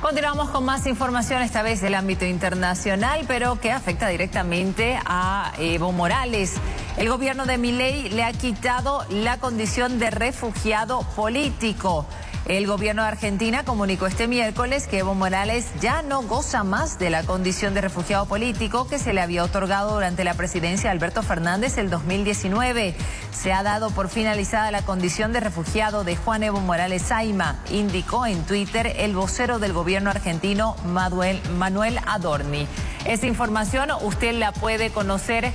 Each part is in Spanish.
Continuamos con más información, esta vez del ámbito internacional, pero que afecta directamente a Evo Morales. El gobierno de Milei le ha quitado la condición de refugiado político. El gobierno de Argentina comunicó este miércoles que Evo Morales ya no goza más de la condición de refugiado político que se le había otorgado durante la presidencia de Alberto Fernández el 2019. Se ha dado por finalizada la condición de refugiado de Juan Evo Morales Saima, indicó en Twitter el vocero del gobierno argentino Manuel Adorni. Esa información usted la puede conocer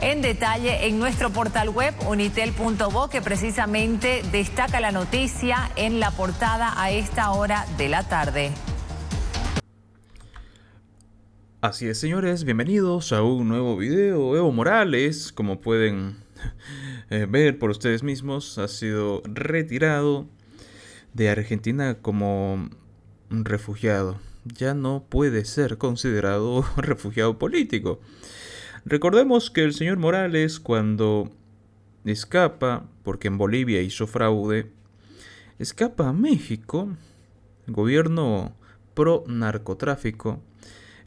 en detalle en nuestro portal web unitel.bo que precisamente destaca la noticia en la portada a esta hora de la tarde. Así es, señores, bienvenidos a un nuevo video. Evo Morales, como pueden eh, ver por ustedes mismos, ha sido retirado de Argentina como refugiado. Ya no puede ser considerado refugiado político. Recordemos que el señor Morales cuando escapa, porque en Bolivia hizo fraude, escapa a México, gobierno pro narcotráfico.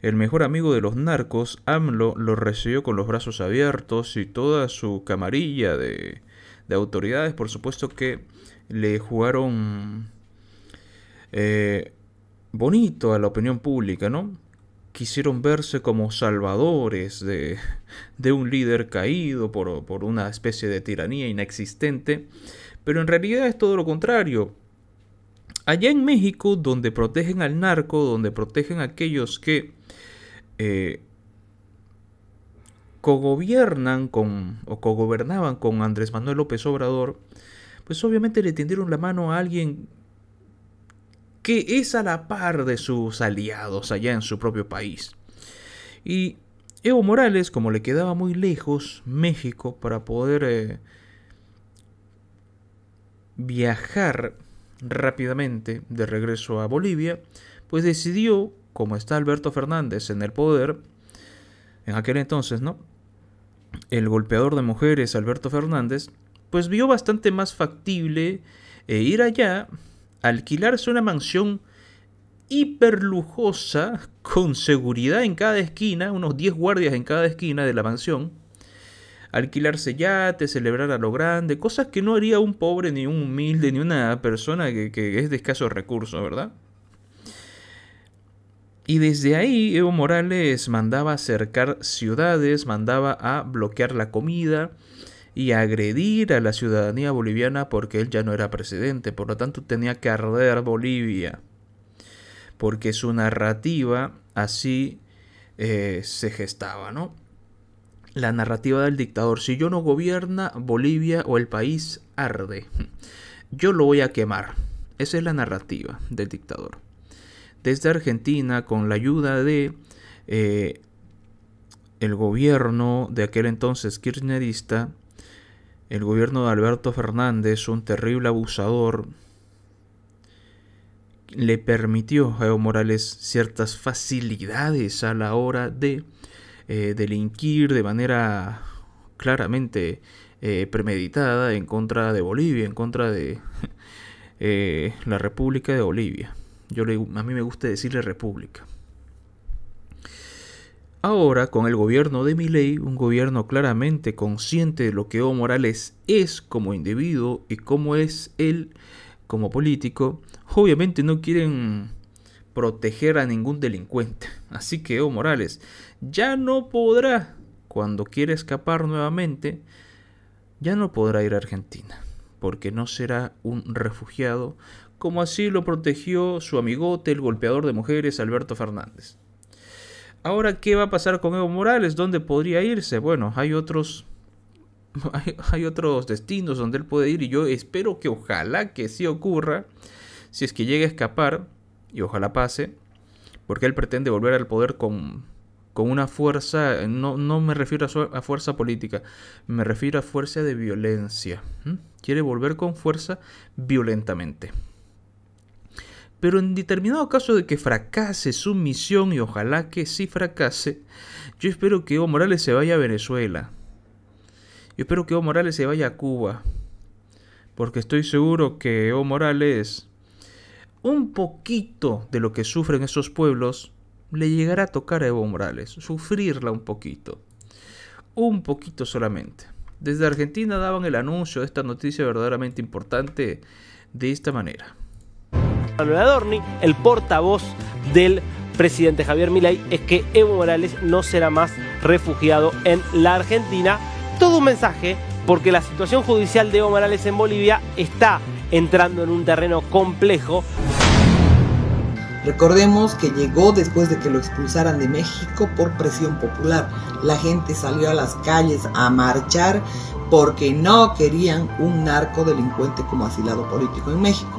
El mejor amigo de los narcos, AMLO, lo recibió con los brazos abiertos y toda su camarilla de, de autoridades, por supuesto que le jugaron eh, bonito a la opinión pública, ¿no? quisieron verse como salvadores de, de un líder caído por, una especie de tiranía inexistente, pero en realidad es todo lo contrario. Allá en México, donde protegen al narco, donde protegen a aquellos que eh, cogobiernan con, o cogobernaban con Andrés Manuel López Obrador, pues obviamente le tendieron la mano a alguien que es a la par de sus aliados allá en su propio país. Y Evo Morales, como le quedaba muy lejos México para poder eh, viajar rápidamente de regreso a Bolivia, pues decidió, como está Alberto Fernández en el poder, en aquel entonces, ¿no? El golpeador de mujeres Alberto Fernández, pues vio bastante más factible eh, ir allá alquilarse una mansión hiperlujosa, con seguridad en cada esquina, unos 10 guardias en cada esquina de la mansión, alquilarse yates, celebrar a lo grande, cosas que no haría un pobre, ni un humilde, ni una persona que, que es de escasos recursos, ¿verdad? Y desde ahí Evo Morales mandaba a cercar ciudades, mandaba a bloquear la comida, y agredir a la ciudadanía boliviana porque él ya no era presidente, por lo tanto tenía que arder Bolivia, porque su narrativa así eh, se gestaba, ¿no? La narrativa del dictador, si yo no gobierna Bolivia o el país arde, yo lo voy a quemar. Esa es la narrativa del dictador. Desde Argentina, con la ayuda de eh, el gobierno de aquel entonces kirchnerista, el gobierno de Alberto Fernández, un terrible abusador, le permitió a Evo Morales ciertas facilidades a la hora de eh, delinquir de manera claramente eh, premeditada en contra de Bolivia, en contra de eh, la República de Bolivia. Yo le, a mí me gusta decirle República. Ahora, con el gobierno de Milei, un gobierno claramente consciente de lo que Evo Morales es como individuo y cómo es él como político, obviamente no quieren proteger a ningún delincuente. Así que Evo Morales ya no podrá, cuando quiera escapar nuevamente, ya no podrá ir a Argentina, porque no será un refugiado, como así lo protegió su amigote, el golpeador de mujeres, Alberto Fernández. Ahora, ¿qué va a pasar con Evo Morales? ¿Dónde podría irse? Bueno, hay otros hay, otros destinos donde él puede ir y yo espero que ojalá que sí ocurra, si es que llegue a escapar, y ojalá pase, porque él pretende volver al poder con, con una fuerza, no, me refiero a, fuerza política, me refiero a fuerza de violencia. Quiere volver con fuerza violentamente. Pero en determinado caso de que fracase su misión, y ojalá que sí fracase, yo espero que Evo Morales se vaya a Venezuela. Yo espero que Evo Morales se vaya a Cuba. Porque estoy seguro que Evo Morales, un poquito de lo que sufren esos pueblos, le llegará a tocar a Evo Morales. Sufrirla un poquito. Un poquito solamente. Desde Argentina daban el anuncio de esta noticia verdaderamente importante de esta manera. Manuel Adorni, el portavoz del presidente Javier Milei, es que Evo Morales no será más refugiado en la Argentina. Todo un mensaje porque la situación judicial de Evo Morales en Bolivia está entrando en un terreno complejo. Recordemos que llegó después de que lo expulsaran de México por presión popular. La gente salió a las calles a marchar porque no querían un narco delincuente como asilado político en México.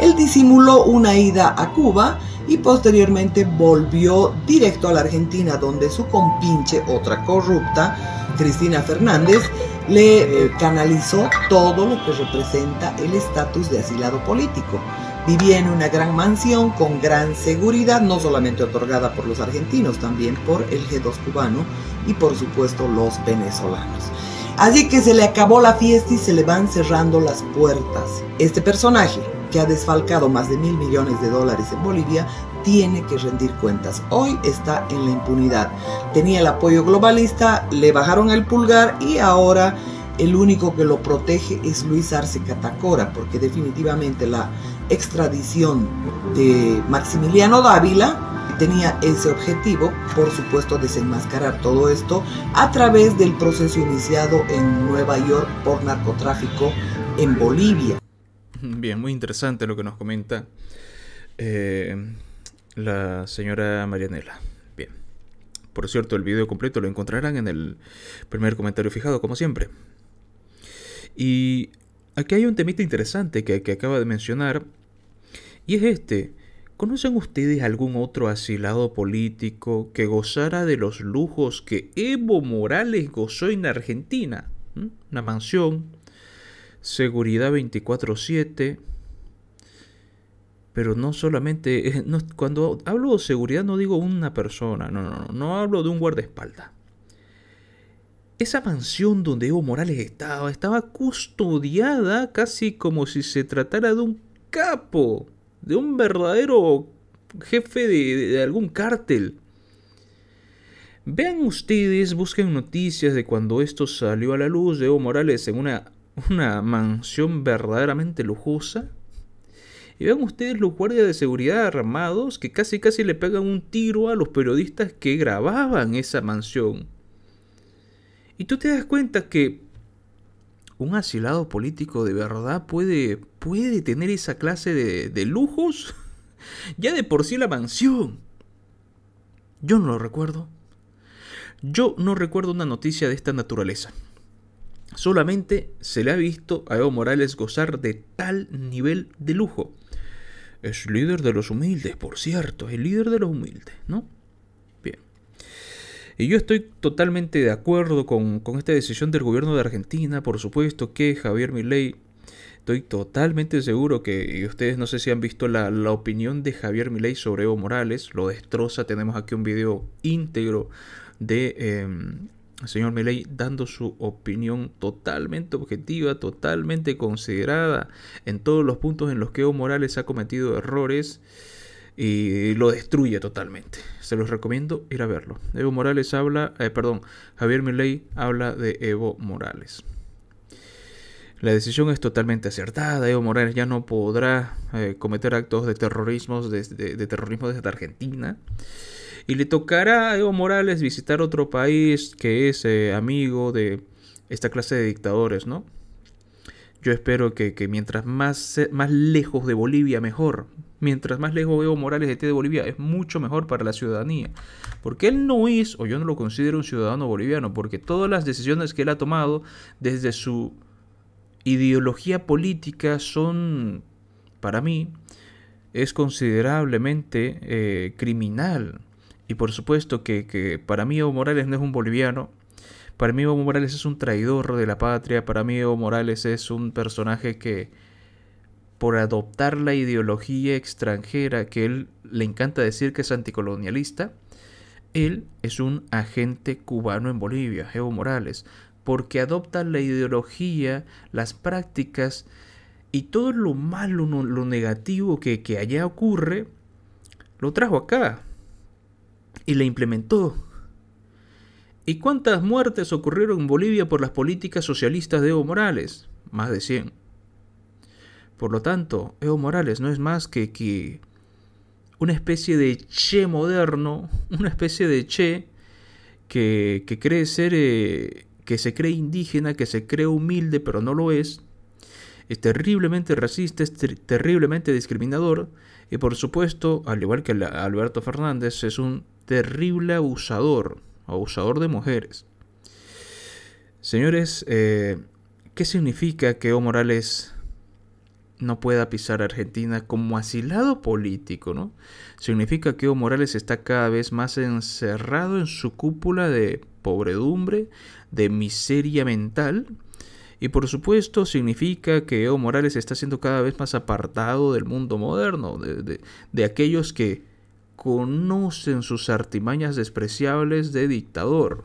Él disimuló una ida a Cuba y posteriormente volvió directo a la Argentina, donde su compinche, otra corrupta, Cristina Fernández, le eh, canalizó todo lo que representa el estatus de asilado político. Vivía en una gran mansión con gran seguridad, no solamente otorgada por los argentinos, también por el G2 cubano y por supuesto los venezolanos. Así que se le acabó la fiesta y se le van cerrando las puertas. Este personaje, que ha desfalcado más de mil millones de dólares en Bolivia, tiene que rendir cuentas. Hoy está en la impunidad. Tenía el apoyo globalista, le bajaron el pulgar y ahora el único que lo protege es Luis Arce Catacora, porque definitivamente la extradición de Maximiliano Dávila tenía ese objetivo, por supuesto, desenmascarar todo esto a través del proceso iniciado en Nueva York por narcotráfico en Bolivia. Bien, muy interesante lo que nos comenta eh, la señora Marianela. Bien, por cierto, el video completo lo encontrarán en el primer comentario fijado, como siempre. Y aquí hay un temita interesante que acaba de mencionar, y es este. ¿Conocen ustedes algún otro asilado político que gozara de los lujos que Evo Morales gozó en Argentina? ¿Mm? Una mansión, seguridad 24/7. Pero no solamente, eh, cuando hablo de seguridad no digo una persona, no, no, no, no hablo de un guardaespaldas. Esa mansión donde Evo Morales estaba, estaba custodiada casi como si se tratara de un capo de un verdadero jefe de, algún cártel. Vean ustedes, busquen noticias de cuando esto salió a la luz de Evo Morales en una, una mansión verdaderamente lujosa. Y vean ustedes los guardias de seguridad armados que casi casi le pegan un tiro a los periodistas que grababan esa mansión. Y tú te das cuenta que un asilado político de verdad puede puede tener esa clase de, lujos? Ya de por sí la mansión. Yo no lo recuerdo. Yo no recuerdo una noticia de esta naturaleza. Solamente se le ha visto a Evo Morales gozar de tal nivel de lujo. Es líder de los humildes, por cierto, es líder de los humildes, ¿no? Bien. Y yo estoy totalmente de acuerdo con, con esta decisión del gobierno de Argentina, por supuesto que Javier Milei Estoy totalmente seguro que y ustedes no sé si han visto la, opinión de Javier Milei sobre Evo Morales. Lo destroza. Tenemos aquí un video íntegro de em, señor Milei dando su opinión totalmente objetiva, totalmente considerada en todos los puntos en los que Evo Morales ha cometido errores y lo destruye totalmente. Se los recomiendo ir a verlo. Evo Morales habla, eh, perdón, Javier Milei habla de Evo Morales. La decisión es totalmente acertada. Evo Morales ya no podrá eh, cometer actos de terrorismo desde, de, terrorismo desde Argentina. Y le tocará a Evo Morales visitar otro país que es eh, amigo de esta clase de dictadores, ¿no? Yo espero que, mientras más, eh, más, lejos de Bolivia, mejor. Mientras más lejos Evo Morales esté de Bolivia, es mucho mejor para la ciudadanía. Porque él no es, o yo no lo considero un ciudadano boliviano, porque todas las decisiones que él ha tomado desde su ideología política son, para mí, es considerablemente eh, criminal. Y por supuesto que, que, para mí Evo Morales no es un boliviano. Para mí Evo Morales es un traidor de la patria. Para mí Evo Morales es un personaje que por adoptar la ideología extranjera que él le encanta decir que es anticolonialista, él es un agente cubano en Bolivia, Evo Morales porque adopta la ideología, las prácticas y todo lo malo, lo negativo que, allá ocurre, lo trajo acá y la implementó. ¿Y cuántas muertes ocurrieron en Bolivia por las políticas socialistas de Evo Morales? Más de 100. Por lo tanto, Evo Morales no es más que, que una especie de che moderno, una especie de che que, que cree ser eh, que se cree indígena, que se cree humilde pero no lo es, es terriblemente racista, es terriblemente discriminador y por supuesto, al igual que Alberto Fernández, es un terrible abusador, abusador de mujeres. Señores, eh, ¿qué significa que Evo Morales no pueda pisar a Argentina como asilado político? ¿no? Significa que Evo Morales está cada vez más encerrado en su cúpula de pobredumbre, de miseria mental. Y por supuesto significa que Evo Morales está siendo cada vez más apartado del mundo moderno, de, de, aquellos que conocen sus artimañas despreciables de dictador.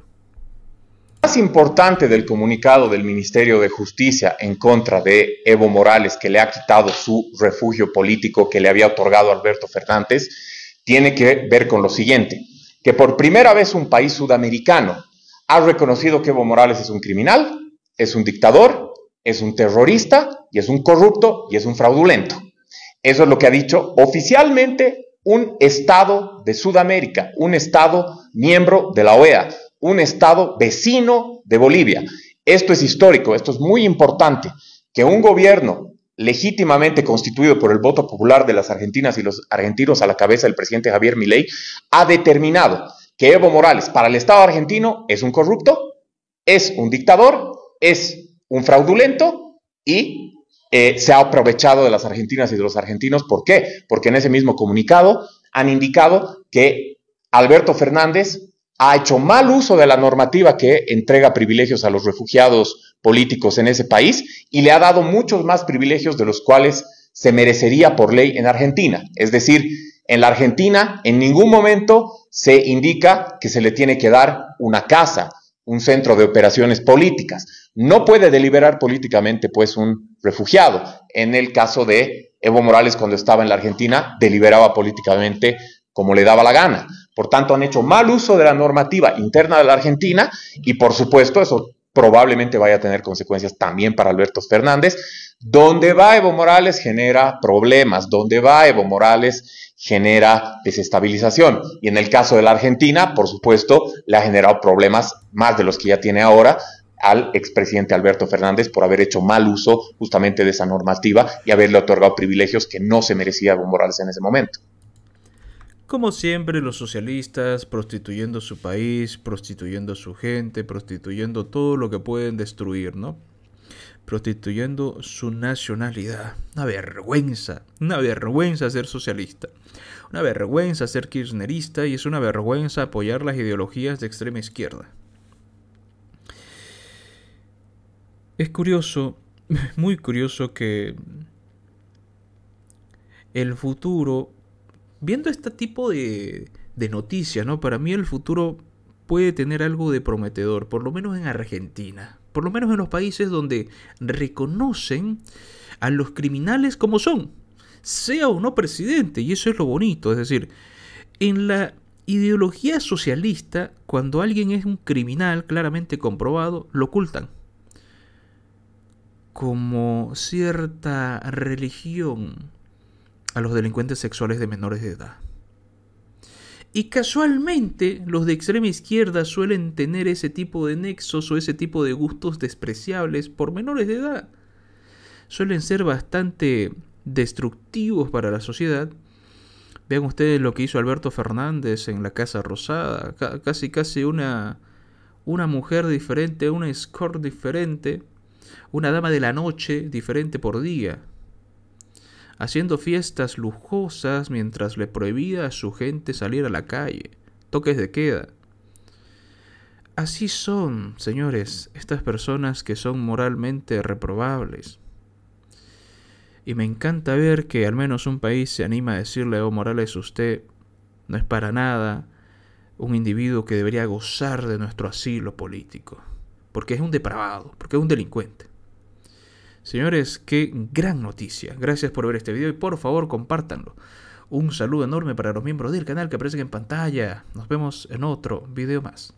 Lo más importante del comunicado del Ministerio de Justicia en contra de Evo Morales, que le ha quitado su refugio político que le había otorgado Alberto Fernández, tiene que ver con lo siguiente, que por primera vez un país sudamericano ha reconocido que Evo Morales es un criminal, es un dictador, es un terrorista y es un corrupto y es un fraudulento. Eso es lo que ha dicho oficialmente un Estado de Sudamérica, un Estado miembro de la OEA, un Estado vecino de Bolivia. Esto es histórico, esto es muy importante, que un gobierno legítimamente constituido por el voto popular de las argentinas y los argentinos a la cabeza del presidente Javier Milei ha determinado que Evo Morales para el Estado argentino es un corrupto, es un dictador, es un fraudulento y eh, se ha aprovechado de las argentinas y de los argentinos. ¿Por qué? Porque en ese mismo comunicado han indicado que Alberto Fernández ha hecho mal uso de la normativa que entrega privilegios a los refugiados políticos en ese país y le ha dado muchos más privilegios de los cuales se merecería por ley en Argentina. Es decir, en la Argentina, en ningún momento se indica que se le tiene que dar una casa, un centro de operaciones políticas. No puede deliberar políticamente, pues, un refugiado. En el caso de Evo Morales, cuando estaba en la Argentina, deliberaba políticamente como le daba la gana. Por tanto, han hecho mal uso de la normativa interna de la Argentina y, por supuesto, eso probablemente vaya a tener consecuencias también para Alberto Fernández. Donde va Evo Morales genera problemas, donde va Evo Morales genera desestabilización. Y en el caso de la Argentina, por supuesto, le ha generado problemas más de los que ya tiene ahora al expresidente Alberto Fernández por haber hecho mal uso justamente de esa normativa y haberle otorgado privilegios que no se merecía Evo Morales en ese momento. Como siempre, los socialistas prostituyendo su país, prostituyendo su gente, prostituyendo todo lo que pueden destruir, ¿no? Prostituyendo su nacionalidad. Una vergüenza, una vergüenza ser socialista. Una vergüenza ser kirchnerista y es una vergüenza apoyar las ideologías de extrema izquierda. Es curioso, muy curioso que el futuro viendo este tipo de, noticias, ¿no? Para mí el futuro puede tener algo de prometedor, por lo menos en Argentina, por lo menos en los países donde reconocen a los criminales como son, sea o no presidente, y eso es lo bonito, es decir, en la ideología socialista, cuando alguien es un criminal claramente comprobado, lo ocultan. Como cierta religión a los delincuentes sexuales de menores de edad. Y casualmente los de extrema izquierda suelen tener ese tipo de nexos o ese tipo de gustos despreciables por menores de edad. Suelen ser bastante destructivos para la sociedad. Vean ustedes lo que hizo Alberto Fernández en la Casa Rosada, casi casi una, una mujer diferente, una escort diferente, una dama de la noche diferente por día haciendo fiestas lujosas mientras le prohibía a su gente salir a la calle. Toques de queda. Así son, señores, estas personas que son moralmente reprobables. Y me encanta ver que al menos un país se anima a decirle, oh Morales, usted no es para nada un individuo que debería gozar de nuestro asilo político, porque es un depravado, porque es un delincuente. Señores, qué gran noticia. Gracias por ver este video y por favor compártanlo. Un saludo enorme para los miembros del canal que aparecen en pantalla. Nos vemos en otro video más.